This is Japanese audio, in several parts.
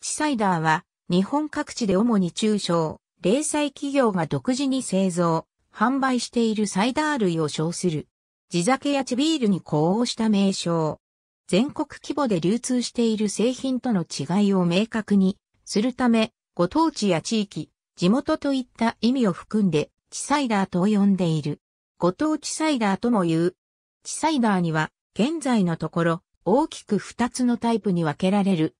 チサイダーは日本各地で主に中小、零細企業が独自に製造、販売しているサイダー類を称する。地酒や地ビールに呼応した名称。全国規模で流通している製品との違いを明確にするため、ご当地や地域、地元といった意味を含んで、地サイダーと呼んでいる。ご当地サイダーとも言う。地サイダーには、現在のところ、大きく2つのタイプに分けられる。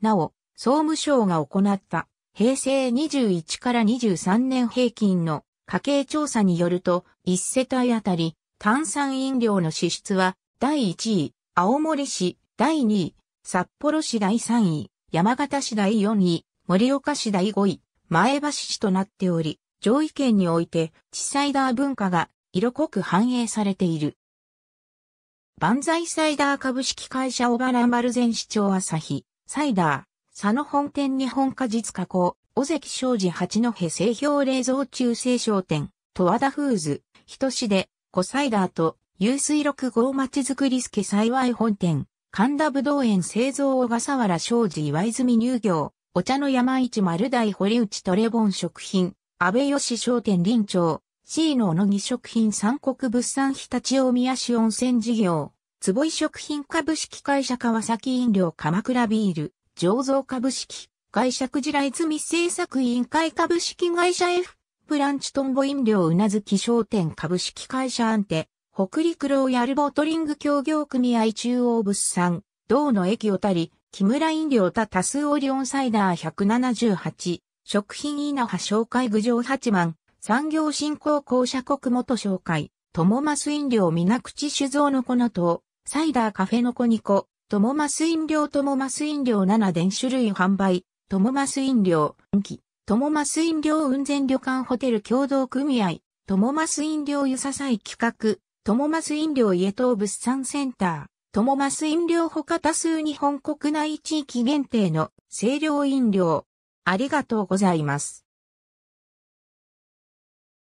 なお、総務省が行った平成21から23年平均の家計調査によると、1世帯あたり炭酸飲料の支出は第1位、青森市第2位、札幌市第3位、山形市第4位、盛岡市第5位、前橋市となっており、上位県において、地サイダー文化が色濃く反映されている。万歳サイダー株式会社小原丸前市長朝日、サイダー。佐野本店日本果実加工、尾関商事八戸製氷冷蔵中製商店、戸和田フーズ、としで、コサイダーと、有水六号町づくりすけ幸い本店、神田ぶどう園製造小笠原商事岩泉乳業、お茶の山市丸大堀内トレボン食品、安倍吉商店林町、C の小野木食品三国物産日立大宮市温泉事業、坪井食品株式会社川崎飲料鎌倉ビール、醸造株式会社クジラ泉製作委員会株式会社 F ブランチトンボ飲料うなずき商店株式会社アンテ北陸ローヤルボトリング協業組合中央物産銅の駅をたり木村飲料た多数オリオンサイダー178食品稲葉紹介郡上八番。産業振興公社国元紹介トモマス飲料港口酒造の粉とサイダーカフェの子2個トモマス飲料トモマス飲料7電種類販売、トモマス飲料、期、トモマス飲料雲仙旅館ホテル共同組合、トモマス飲料ゆさい企画、トモマス飲料家東物産センター、トモマス飲料他多数日本国内地域限定の清涼飲料。ありがとうございます。